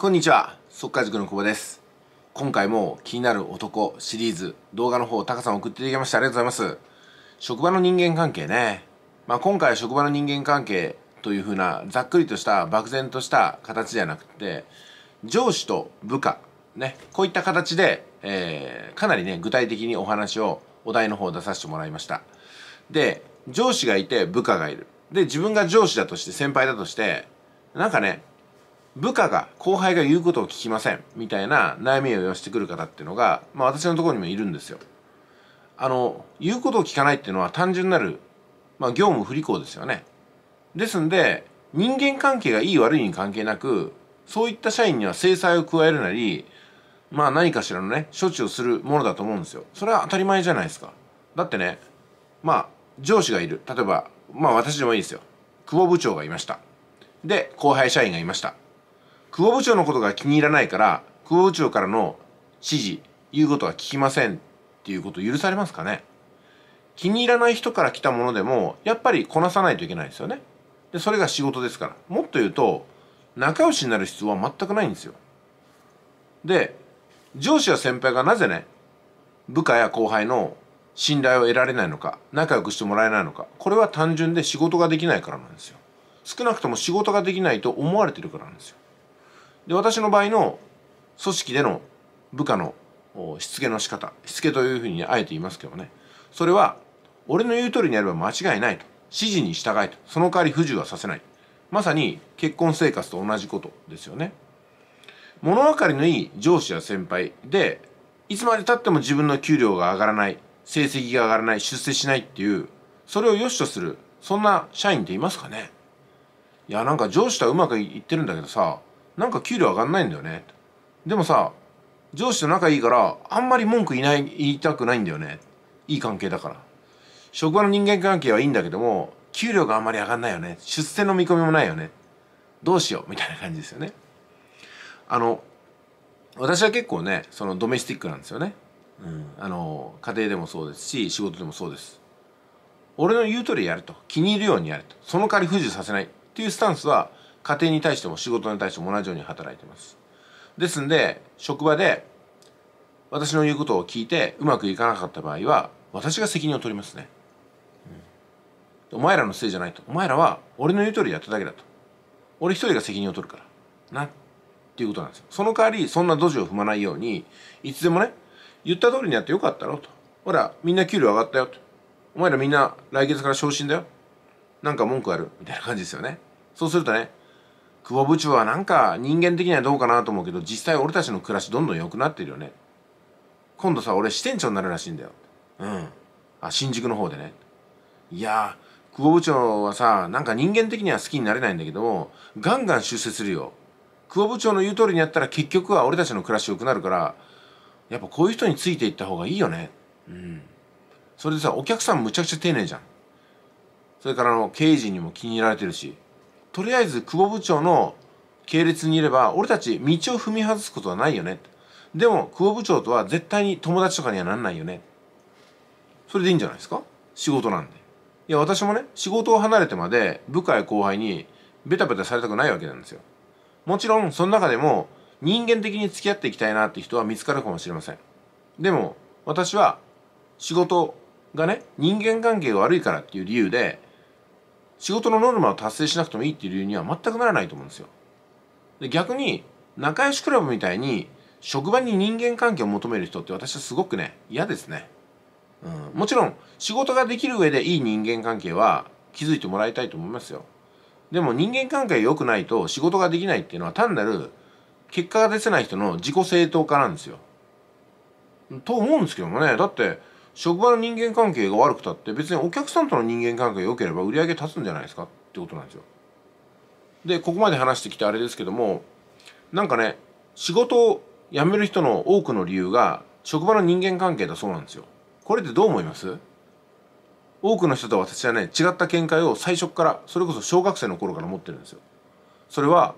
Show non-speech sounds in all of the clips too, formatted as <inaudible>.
こんにちは、速稼塾の久保です。今回も気になる男シリーズ動画の方、タカさん送っていただきましてありがとうございます。職場の人間関係ね。まあ、今回は職場の人間関係というふうなざっくりとした漠然とした形ではなくて、上司と部下、ね、こういった形で、えー、かなりね、具体的にお話をお題の方を出させてもらいました。で、上司がいて部下がいる。で、自分が上司だとして先輩だとして、なんかね、部下が後輩が言うことを聞きませんみたいな悩みを寄せてくる方っていうのが、まあ、私のところにもいるんですよ。あの言うことを聞かないっていうのは単純なる、まあ、業務不履行ですよね。ですんで人間関係がいい悪いに関係なくそういった社員には制裁を加えるなりまあ何かしらのね処置をするものだと思うんですよ。それは当たり前じゃないですか。だってねまあ上司がいる例えばまあ私でもいいですよ久保部長がいましたで後輩社員がいました久保部長のことが気に入らないから久保部長からの指示言うことは聞きませんっていうこと許されますかね気に入らない人から来たものでもやっぱりこなさないといけないですよねでそれが仕事ですからもっと言うと仲良しになる必要は全くないんですよで上司や先輩がなぜね部下や後輩の信頼を得られないのか仲良くしてもらえないのかこれは単純で仕事ができないからなんですよ少なくとも仕事ができないと思われてるからなんですよで私の場合の組織での部下のしつけの仕方しつけというふうにあえて言いますけどねそれは俺の言う通りにやれば間違いないと指示に従えとその代わり不自由はさせないまさに結婚生活と同じことですよね物分かりのいい上司や先輩でいつまでたっても自分の給料が上がらない成績が上がらない出世しないっていうそれを良しとするそんな社員っていますかねいやなんか上司とはうまくいってるんだけどさなんか給料上がんないんだよねでもさ上司と仲いいからあんまり文句言いない言いたくないんだよねいい関係だから職場の人間関係はいいんだけども給料があんまり上がんないよね出世の見込みもないよねどうしようみたいな感じですよねあの私は結構ねそのドメスティックなんですよね、うん、あの家庭でもそうですし仕事でもそうです俺の言う通りやると気に入るようにやるとその代わり不自由させないっていうスタンスは家庭に対しても仕事に対しても同じように働いてますですんで職場で私の言うことを聞いてうまくいかなかった場合は私が責任を取りますね、お前らのせいじゃないとお前らは俺の言う通りやっただけだと俺一人が責任を取るからなっていうことなんですよその代わりそんな土壌を踏まないようにいつでもね言った通りにやってよかったろとほらみんな給料上がったよとお前らみんな来月から昇進だよなんか文句あるみたいな感じですよねそうするとね久保部長はなんか人間的にはどうかなと思うけど実際俺たちの暮らしどんどん良くなってるよね今度さ俺支店長になるらしいんだようんあ新宿の方でねいや久保部長はさなんか人間的には好きになれないんだけどガンガン出世するよ久保部長の言う通りにやったら結局は俺たちの暮らし良くなるからやっぱこういう人についていった方がいいよねうんそれでさお客さんむちゃくちゃ丁寧じゃんそれからあの刑事にも気に入られてるしとりあえず久保部長の系列にいれば俺たち道を踏み外すことはないよねでも久保部長とは絶対に友達とかにはなんないよねそれでいいんじゃないですか仕事なんでいや私もね仕事を離れてまで部下や後輩にベタベタされたくないわけなんですよもちろんその中でも人間的に付き合っていきたいなって人は見つかるかもしれませんでも私は仕事がね人間関係が悪いからっていう理由で仕事のノルマを達成しなくてもいいっていう理由には全くならないと思うんですよ。で逆に仲良しクラブみたいに職場に人間関係を求める人って私はすごくね嫌ですね、うん、もちろん仕事ができる上でいい人間関係は築いてもらいたいと思いますよでも人間関係良くないと仕事ができないっていうのは単なる結果が出せない人の自己正当化なんですよと思うんですけどもねだって職場の人間関係が悪くたって別にお客さんとの人間関係が良ければ売り上げ立つんじゃないですかってことなんですよ。でここまで話してきてあれですけどもなんかね仕事を辞める人の多くの理由が職場の人間関係だそうなんですよ。これってどう思います多くの人と私はね違った見解を最初からそれこそ小学生の頃から持ってるんですよ。それは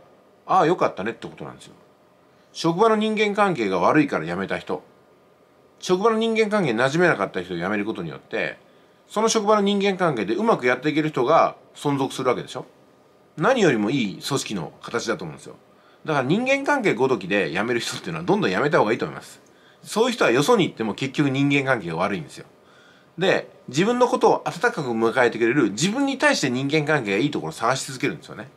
ああよかったねってことなんですよ。職場の人間関係が悪いから辞めた人職場の人間関係馴染めなかった人を辞めることによってその職場の人間関係でうまくやっていける人が存続するわけでしょ何よりもいい組織の形だと思うんですよだから人間関係ごときで辞める人っていうのはどんどん辞めた方がいいと思いますそういう人はよそに行っても結局人間関係が悪いんですよで自分のことを温かく迎えてくれる自分に対して人間関係がいいところを探し続けるんですよね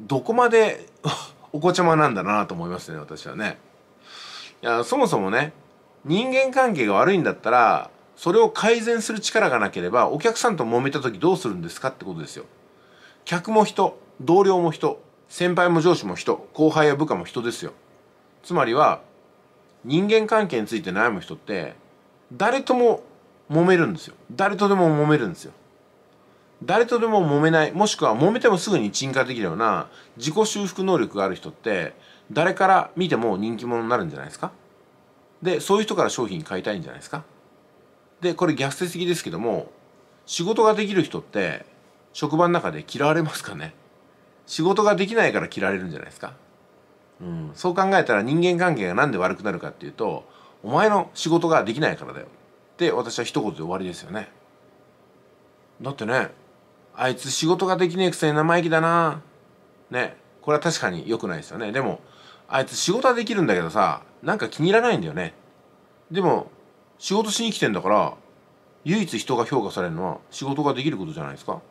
どこまで <laughs> お子ちゃまなんだなと思いますね私はねいやそもそもね人間関係が悪いんだったらそれを改善する力がなければお客さんと揉めた時どうするんですかってことですよ。客も人同僚も人先輩も上司も人後輩や部下も人ですよ。つまりは人間関係について悩む人って誰とも揉めるんですよ。誰とでも揉めるんですよ。誰とでも揉めないもしくは揉めてもすぐに沈下できるような自己修復能力がある人って誰から見ても人気者になるんじゃないですかでそういう人から商品買いたいんじゃないですかでこれ逆説的ですけども仕事ができる人って職場の中で嫌われますかね仕事ができないから嫌われるんじゃないですか、うん、そう考えたら人間関係が何で悪くなるかっていうとお前の仕事ができないからだよって私は一言で終わりですよねだってねあいつ仕事ができねえくせに生意気だなねこれは確かに良くないですよねでもあいつ仕事はできるんだけどさなんか気に入らないんだよねでも仕事しに来てんだから唯一人が評価されるのは仕事ができることじゃないですか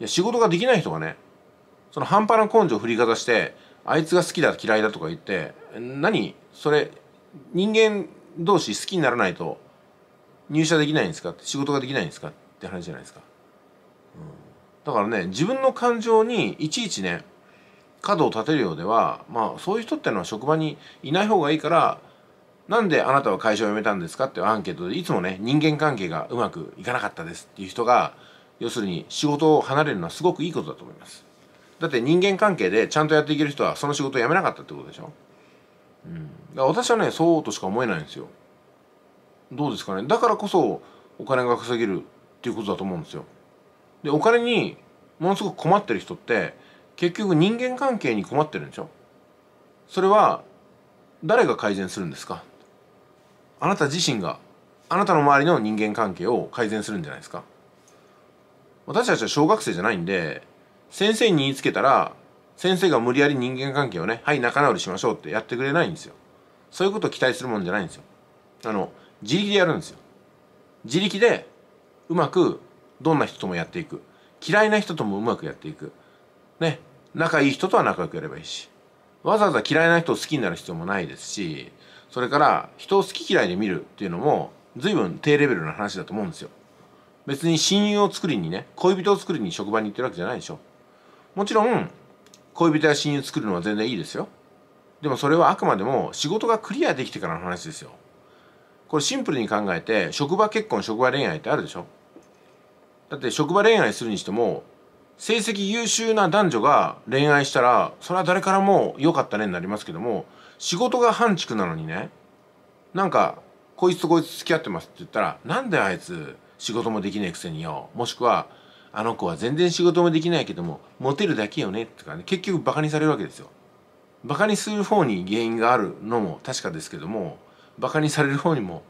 いや仕事ができない人がねその半端な根性振りかざしてあいつが好きだ嫌いだとか言って何それ人間同士好きにならないと入社できないんですかって仕事ができないんですかって話じゃないですか、うん、だからね自分の感情にいちいちね角を立てるようでは、まあ、そういう人ってのは職場にいない方がいいからなんであなたは会社を辞めたんですかっていうアンケートでいつもね人間関係がうまくいかなかったですっていう人が要するに仕事を離れるのはすごくいいことだと思います。だって人間関係でちゃんとやっていける人はその仕事を辞めなかったってことでしょ。うん、だから私はねそうとしか思えないんですよ。どうですかねだからこそお金が稼げるっていうことだと思うんですよ。でお金にものすごく困ってる人って結局人間関係に困ってるんでしょそれは誰が改善するんですかあなた自身があなたの周りの人間関係を改善するんじゃないですか私たちは小学生じゃないんで先生に言いつけたら先生が無理やり人間関係をねはい仲直りしましょうってやってくれないんですよそういうことを期待するもんじゃないんですよあの自力でやるんですよ自力でうまくどんな人ともやっていく嫌いな人ともうまくやっていくね、仲いい人とは仲良くやればいいし、わざわざ嫌いな人を好きになる必要もないですし、それから人を好き嫌いで見るっていうのも随分低レベルな話だと思うんですよ。別に親友を作りにね、恋人を作りに職場に行ってるわけじゃないでしょ。もちろん、恋人や親友作るのは全然いいですよ。でもそれはあくまでも仕事がクリアできてからの話ですよ。これシンプルに考えて、職場結婚、職場恋愛ってあるでしょ。だって職場恋愛するにしても、成績優秀な男女が恋愛したらそれは誰からも良かったねになりますけども仕事が半畜なのにねなんかこいつとこいつ付き合ってますって言ったらなんであいつ仕事もできねえくせによもしくはあの子は全然仕事もできないけどもモテるだけよねとかね結局バカにされるわけですよ。バカにする方に原因があるのも確かですけどもバカにされる方にも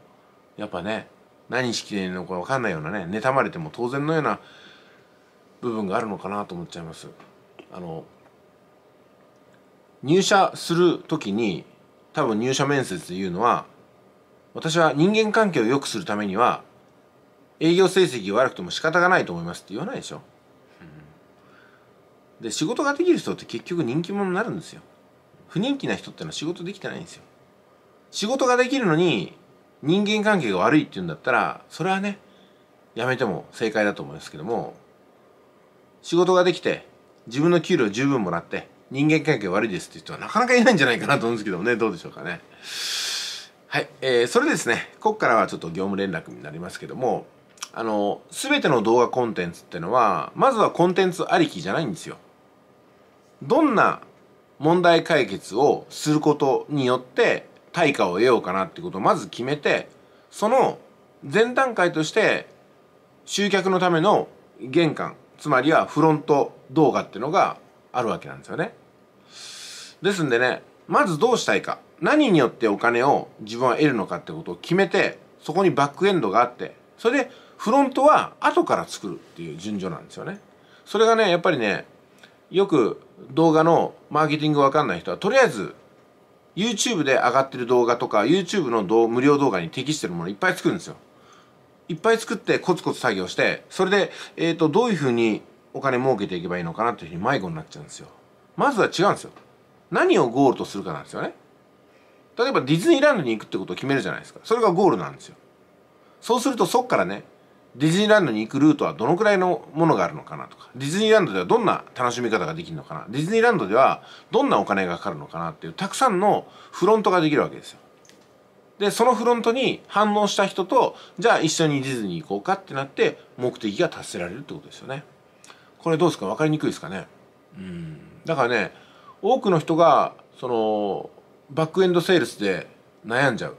やっぱね何しきれいのか分かんないようなね妬まれても当然のような部分があるのかなと思っちゃいます。あの入社する時に多分入社面接というのは私は人間関係を良くするためには営業成績が悪くても仕方がないと思いますって言わないでしょ。で仕事ができる人って結局人気者になるんですよ。不人気な人ってのは仕事できてないんですよ。仕事ができるのに人間関係が悪いって言うんだったらそれはねやめても正解だと思いますけども仕事ができて自分の給料十分もらって人間関係悪いですって人はなかなかいないんじゃないかなと思うんですけどもねどうでしょうかねはい、えー、それですねここからはちょっと業務連絡になりますけどもあの全ての動画コンテンツってのはまずはコンテンツありきじゃないんですよどんな問題解決をすることによって対価を得ようかなってことをまず決めてその前段階として集客のための玄関つまりはフロント動画っていうのがあるわけなんですよね。ですんでね、まずどうしたいか。何によってお金を自分は得るのかってことを決めて、そこにバックエンドがあって、それでフロントは後から作るっていう順序なんですよね。それがね、やっぱりね、よく動画のマーケティングわかんない人は、とりあえず YouTube で上がってる動画とか、YouTube の無料動画に適してるものいっぱい作るんですよ。いっぱい作ってコツコツ作業してそれで、えーと、とどういうふうにお金儲けていけばいいのかなというふうに迷子になっちゃうんですよまずは違うんですよ何をゴールとするかなんですよね例えばディズニーランドに行くってことを決めるじゃないですかそれがゴールなんですよそうするとそっからねディズニーランドに行くルートはどのくらいのものがあるのかなとかディズニーランドではどんな楽しみ方ができるのかなディズニーランドではどんなお金がかかるのかなっていうたくさんのフロントができるわけですよで、そのフロントに反応した人と、じゃあ一緒にディズニー行こうかってなって、目的が達せられるってことですよね。これどうですか分かりにくいですかね。うん。だからね、多くの人が、その、バックエンドセールスで悩んじゃう。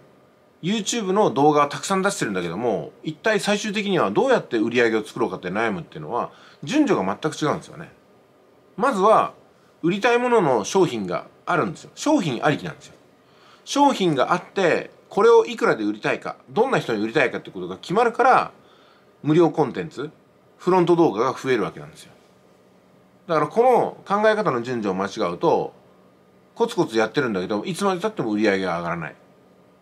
YouTube の動画はたくさん出してるんだけども、一体最終的にはどうやって売り上げを作ろうかって悩むっていうのは、順序が全く違うんですよね。まずは、売りたいものの商品があるんですよ。商品ありきなんですよ。商品があって、これをいくらで売りたいかどんな人に売りたいかってことが決まるから無料コンテンツフロント動画が増えるわけなんですよだからこの考え方の順序を間違うとコツコツやってるんだけどいつまでたっても売り上げが上がらない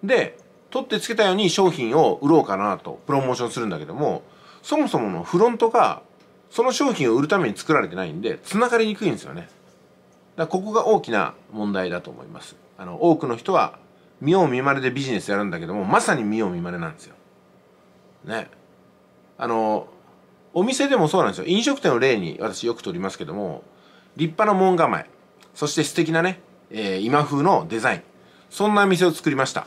で取ってつけたように商品を売ろうかなとプロモーションするんだけどもそもそものフロントがその商品を売るために作られてないんで繋がりにくいんですよねだからここが大きな問題だと思いますあの多くの人は見よう見まねでビジネスやるんだけどもまさに見よう見まねなんですよ。ね。あのお店でもそうなんですよ飲食店を例に私よくとりますけども立派な門構えそして素敵なね、えー、今風のデザインそんな店を作りました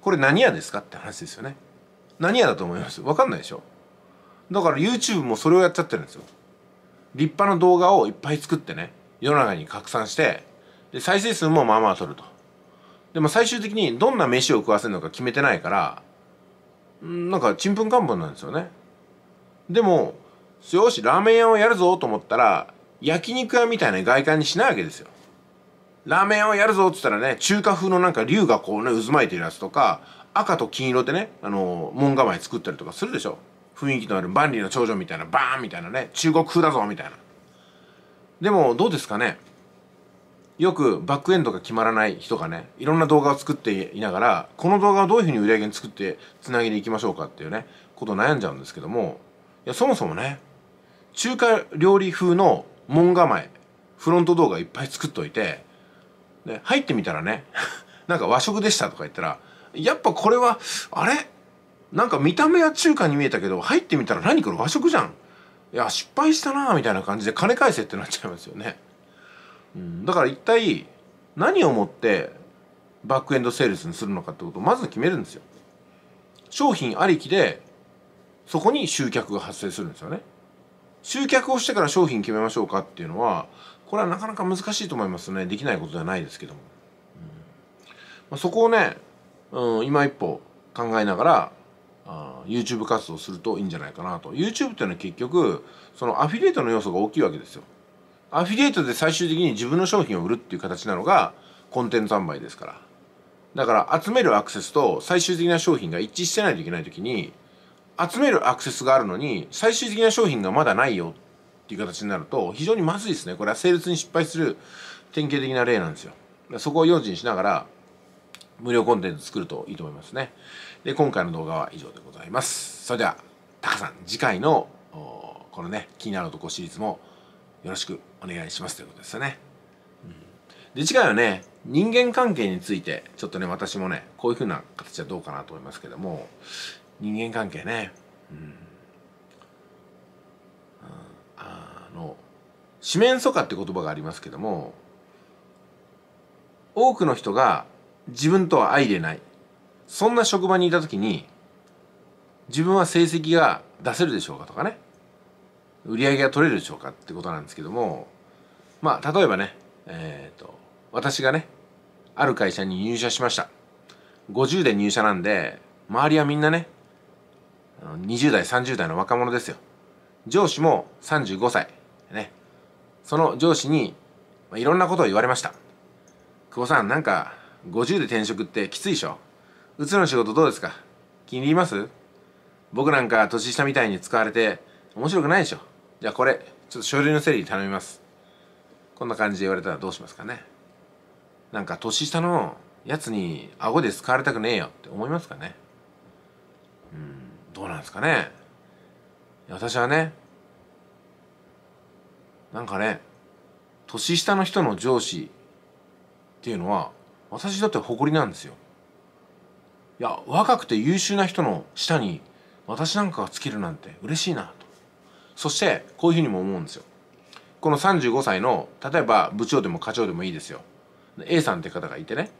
これ何屋ですかって話ですよね何屋だと思います分かんないでしょだから YouTube もそれをやっちゃってるんですよ立派な動画をいっぱい作ってね世の中に拡散してで再生数もまあまあ取るとでも最終的にどんな飯を食わせるのか決めてないからなんかちんぷんかんぷんなんですよねでもよしラーメン屋をやるぞと思ったら焼肉屋みたいな外観にしないわけですよラーメン屋をやるぞっつったらね中華風のなんか龍がこうね渦巻いてるやつとか赤と金色でねあの門構え作ったりとかするでしょ雰囲気のある万里の長城みたいなバーンみたいなね中国風だぞみたいなでもどうですかねよくバックエンドが決まらない人がねいろんな動画を作っていながらこの動画をどういうふうに売り上げに作ってつなげていきましょうかっていうねこと悩んじゃうんですけどもいやそもそもね中華料理風の門構えフロント動画いっぱい作っといてで入ってみたらね <laughs> なんか和食でしたとか言ったらやっぱこれはあれなんか見た目は中華に見えたけど入ってみたら何これ和食じゃんいや失敗したなみたいな感じで金返せってなっちゃいますよね。うん、だから一体何をもってバックエンドセールスにするのかってことをまず決めるんですよ商品ありきでそこに集客が発生するんですよね集客をしてから商品決めましょうかっていうのはこれはなかなか難しいと思いますねできないことではないですけども、うんまあ、そこをね、うん、今一歩考えながらあ YouTube 活動するといいんじゃないかなと YouTube っていうのは結局そのアフィリエイトの要素が大きいわけですよアフィリエイトで最終的に自分の商品を売るっていう形なのがコンテンツ販売ですからだから集めるアクセスと最終的な商品が一致してないといけない時に集めるアクセスがあるのに最終的な商品がまだないよっていう形になると非常にまずいですねこれは成立に失敗する典型的な例なんですよそこを用心しながら無料コンテンツ作るといいと思いますねで今回の動画は以上でございますそれではタカさん次回のこのね気になるとこシリーズもよろしくお願いしますということですよね。うん、で次回はね人間関係についてちょっとね私もねこういうふうな形はどうかなと思いますけども人間関係ね、うん、あの四面楚歌って言葉がありますけども多くの人が自分とは相でないそんな職場にいた時に自分は成績が出せるでしょうかとかね売り上げが取れるでしょうかってことなんですけどもまあ例えばねえっ、ー、と私がねある会社に入社しました50で入社なんで周りはみんなね20代30代の若者ですよ上司も35歳ねその上司に、まあ、いろんなことを言われました久保さんなんか50で転職ってきついでしょうつの仕事どうですか気に入ります僕なんか年下みたいに使われて面白くないでしょゃあこれちょっと書類の整理頼みますこんな感じで言われたらどうしますかねなんか年下のやつに顎で使われたくねえよって思いますかねうんどうなんですかね私はねなんかね年下の人の上司っていうのは私だって誇りなんですよいや若くて優秀な人の下に私なんかがつけるなんて嬉しいなとそしてこういうふうにも思うんですよこの35歳の例えば部長でも課長でもいいですよ A さんって方がいてね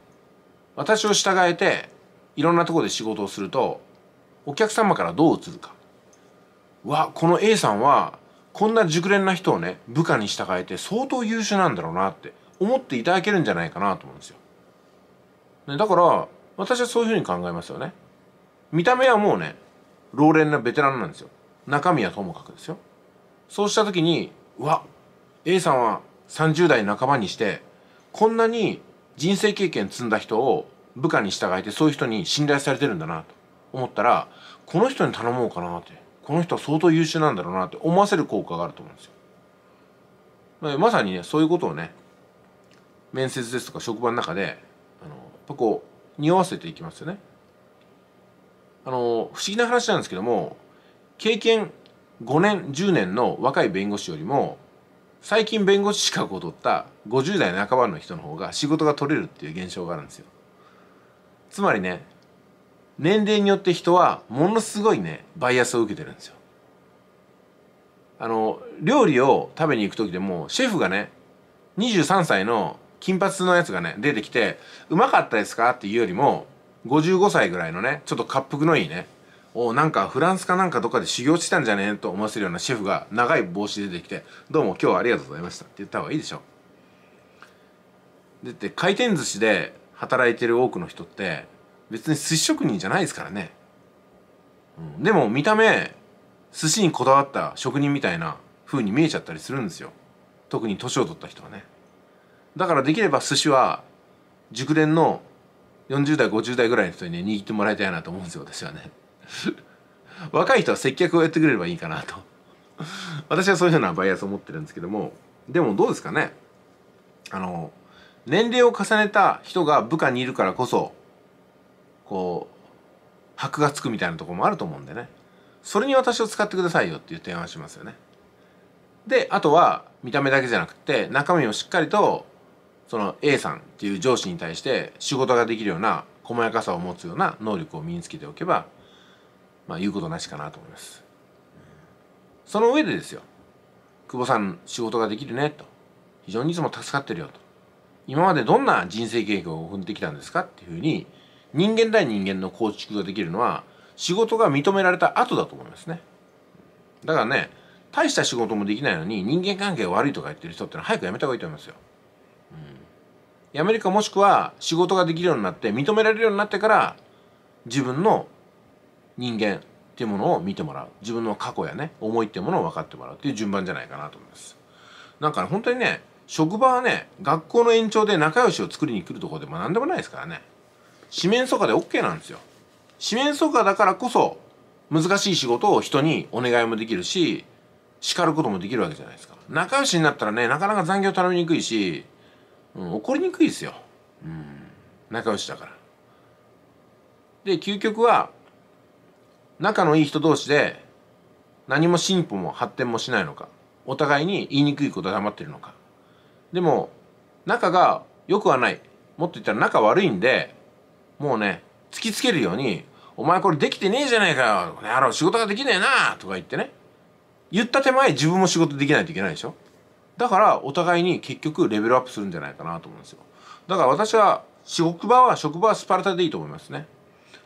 私を従えていろんなとこで仕事をするとお客様からどう映るかわこの A さんはこんな熟練な人をね部下に従えて相当優秀なんだろうなって思っていただけるんじゃないかなと思うんですよ、ね、だから私はそういうふうに考えますよね見た目はもうね老練なベテランなんですよ中身はともかくですよそうした時にうわ A さんは30代半ばにしてこんなに人生経験積んだ人を部下に従えてそういう人に信頼されてるんだなと思ったらこの人に頼もうかなってこの人は相当優秀なんだろうなって思わせる効果があると思うんですよ。まさにねそういうことをね面接ですとか職場の中であのやっぱこう匂わせていきますよね。あの不思議な話なんですけども経験5年10年の若い弁護士よりも最近弁護士資格を取った50代半ばの人の方が仕事が取れるっていう現象があるんですよつまりね年齢によって人はものすごいねバイアスを受けてるんですよあの料理を食べに行く時でもシェフがね23歳の金髪のやつがね出てきて「うまかったですか?」っていうよりも55歳ぐらいのねちょっと滑覆のいいねおなんかフランスかなんかどっかで修行してたんじゃねえと思わせるようなシェフが長い帽子出てきて「どうも今日はありがとうございました」って言った方がいいでしょ。だって回転寿司で働いてる多くの人って別に寿司職人じゃないですからね。うん、でも見た目寿司にこだわった職人みたいな風に見えちゃったりするんですよ。特に年を取った人はね。だからできれば寿司は熟練の40代50代ぐらいの人にね握ってもらいたいなと思うんですよ私はね。<laughs> 若い人は接客をやってくれればいいかなと <laughs> 私はそういうふうなバイアスを持ってるんですけどもでもどうですかねあの年齢を重ねた人が部下にいるからこそこう箔がつくみたいなとこもあると思うんでねそれに私を使ってくださいよっていう提案しますよねであとは見た目だけじゃなくて中身をしっかりとその A さんっていう上司に対して仕事ができるような細やかさを持つような能力を身につけておけばまあ、言うことなしかなと思います。その上でですよ、久保さん仕事ができるねと、非常にいつも助かってるよと、今までどんな人生経験を踏んできたんですかっていうふうに、人間対人間の構築ができるのは、仕事が認められた後だと思いますね。だからね、大した仕事もできないのに人間関係が悪いとか言ってる人ってのは早くやめた方がいいと思いますよ。うん。やめるかもしくは仕事ができるようになって認められるようになってから自分の人間っていうものを見てもらう自分の過去やね思いっていうものを分かってもらうっていう順番じゃないかなと思いますなんか、ね、本当にね職場はね学校の延長で仲良しを作りに来るとこでも何でもないですからね四面楚歌で OK なんですよ四面楚歌だからこそ難しい仕事を人にお願いもできるし叱ることもできるわけじゃないですか仲良しになったらねなかなか残業頼みにくいし、うん、怒りにくいですよ、うん、仲良しだからで究極は仲のいい人同士で何も進歩も発展もしないのかお互いに言いにくいことは黙ってるのかでも仲が良くはないもっと言ったら仲悪いんでもうね突きつけるように「お前これできてねえじゃないかよこの野郎仕事ができねえな」とか言ってね言った手前自分も仕事できないといけないでしょだからお互いに結局レベルアップするんじゃないかなと思うんですよだから私は職場は職場はスパルタでいいと思いますね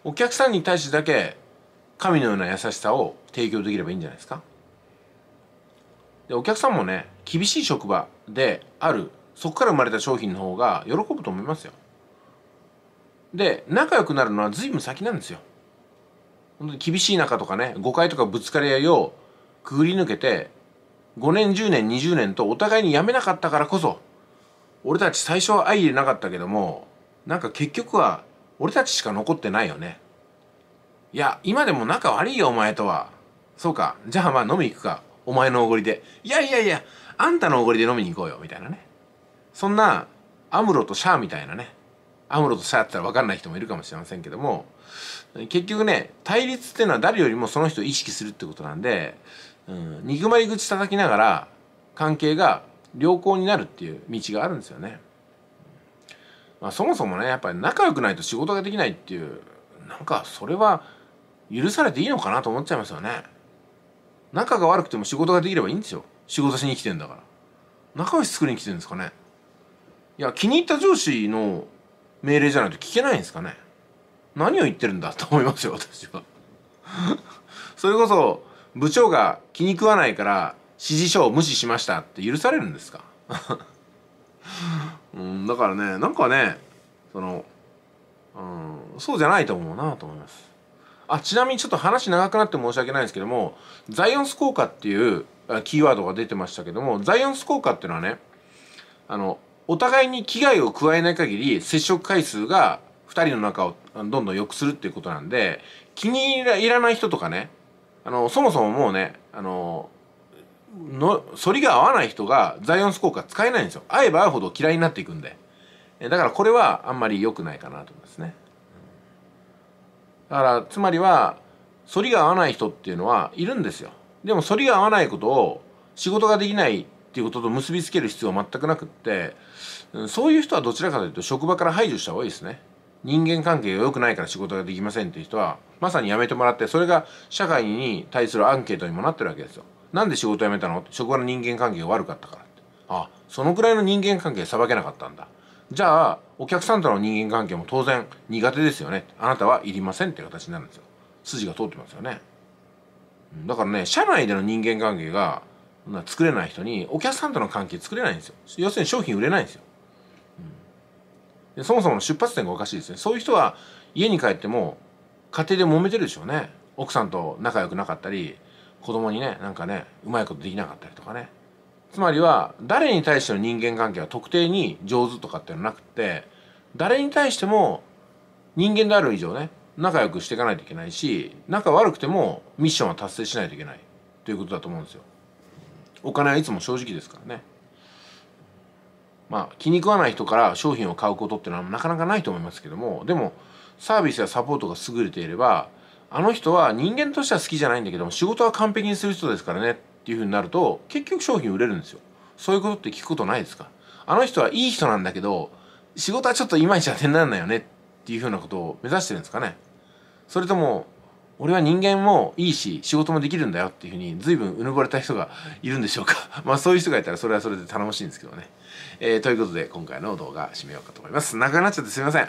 お客さんに対してだけ神のような優しさを提供できればいいんじゃないですかでお客さんもね厳しい職場であるそこから生まれた商品の方が喜ぶと思いますよで仲良くなるのは随分先なんですよ本当に厳しい中とかね誤解とかぶつかり合いをくぐり抜けて5年10年20年とお互いにやめなかったからこそ俺たち最初は相入れなかったけどもなんか結局は俺たちしか残ってないよねいや、今でも仲悪いよ、お前とは。そうか。じゃあまあ飲み行くか。お前のおごりで。いやいやいや、あんたのおごりで飲みに行こうよ、みたいなね。そんな、アムロとシャアみたいなね。アムロとシャアって言ったら分かんない人もいるかもしれませんけども、結局ね、対立っていうのは誰よりもその人を意識するってことなんで、うん、憎まり口叩きながら、関係が良好になるっていう道があるんですよね。まあ、そもそもね、やっぱり仲良くないと仕事ができないっていう、なんかそれは、許されていいのかなと思っちゃいますよね仲が悪くても仕事ができればいいんですよ仕事しに来てんだから仲良し作りに来てるんですかねいや気に入った上司の命令じゃないと聞けないんですかね何を言ってるんだと思いますよ私は <laughs> それこそ部長が気に食わないから指示書を無視しましたって許されるんですか <laughs> うん、だからねなんかねその、うん、そうじゃないと思うなと思いますあちなみにちょっと話長くなって申し訳ないんですけどもザイオンス効果っていうキーワードが出てましたけどもザイオンス効果っていうのはねあのお互いに危害を加えない限り接触回数が2人の中をどんどん良くするっていうことなんで気に入らない人とかねあのそもそももうねあのの反りが合わない人がザイオンス効果使えないんですよ会えば会うほど嫌いになっていくんでだからこれはあんまり良くないかなと思いますねだからつまりは反りが合わない人っていうのはいるんですよでも反りが合わないことを仕事ができないっていうことと結びつける必要は全くなくってそういう人はどちらかというと職場から排除した方がいいですね人間関係が良くないから仕事ができませんっていう人はまさに辞めてもらってそれが社会に対するアンケートにもなってるわけですよなんで仕事辞めたの職場の人間関係が悪かったからってあそのくらいの人間関係さばけなかったんだじゃあお客さんとの人間関係も当然苦手ですよねあなたはいりませんって形になるんですよ筋が通ってますよねだからね社内での人間関係が作れない人にお客さんとの関係作れないんですよ要するに商品売れないんですよ、うん、そもそもの出発点がおかしいですねそういう人は家に帰っても家庭で揉めてるでしょうね奥さんと仲良くなかったり子供にねなんかねうまいことできなかったりとかねつまりは誰に対しての人間関係は特定に上手とかっていうのはなくて誰に対しても人間である以上ね仲良くしていかないといけないし仲悪くてもミッションは達成しないといけないということだと思うんですよ。お金はいつも正直ですからね。まあ気に食わない人から商品を買うことっていうのはなかなかないと思いますけどもでもサービスやサポートが優れていればあの人は人間としては好きじゃないんだけども仕事は完璧にする人ですからねていうふうになると結局商品売れるんですよそういうことって聞くことないですかあの人はいい人なんだけど仕事はちょっといまいち当てにならないよねっていうふうなことを目指してるんですかねそれとも俺は人間もいいし仕事もできるんだよっていうふうに随分うぬぼれた人がいるんでしょうか <laughs> まあそういう人がいたらそれはそれで頼もしいんですけどね、えー、ということで今回の動画締めようかと思います長くなっちゃってすいません